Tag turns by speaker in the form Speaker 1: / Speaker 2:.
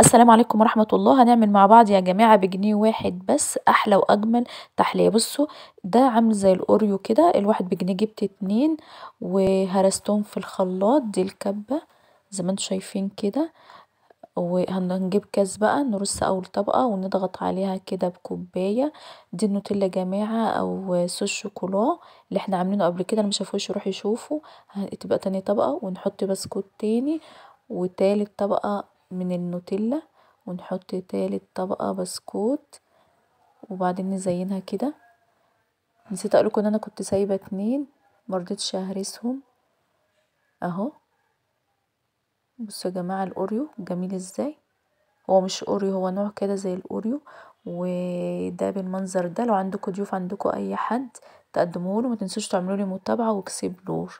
Speaker 1: السلام عليكم ورحمة الله هنعمل مع بعض يا جماعة بجنيه واحد بس أحلى وأجمل تحلية بصوا ده عامل زي الأوريو كده الواحد بجنيه جبت اتنين وهرستهم في الخلاط دي الكبة زي ما انتم شايفين كده وهنجيب كاس بقى نرص اول طبقه ونضغط عليها كده بكوبايه دي النوتيلا يا جماعه او صوص شوكولاه اللي احنا عاملينه قبل كده اللي مشافوش يروح يشوفه هتبقى تاني طبقه ونحط بسكوت تاني وتالت طبقه من النوتيلا ونحط تالت طبقة بسكوت وبعدين نزينها كده نسيت اقولكم ان انا كنت سايبة اتنين مرضتش اهرسهم اهو بصوا يا جماعة الاوريو جميل ازاي هو مش اوريو هو نوع كده زي الاوريو وده بالمنظر ده لو عندكم ضيوف عندكم اي حد تقدموه له ما تنسوش تعملوا لي متابعه وكسيب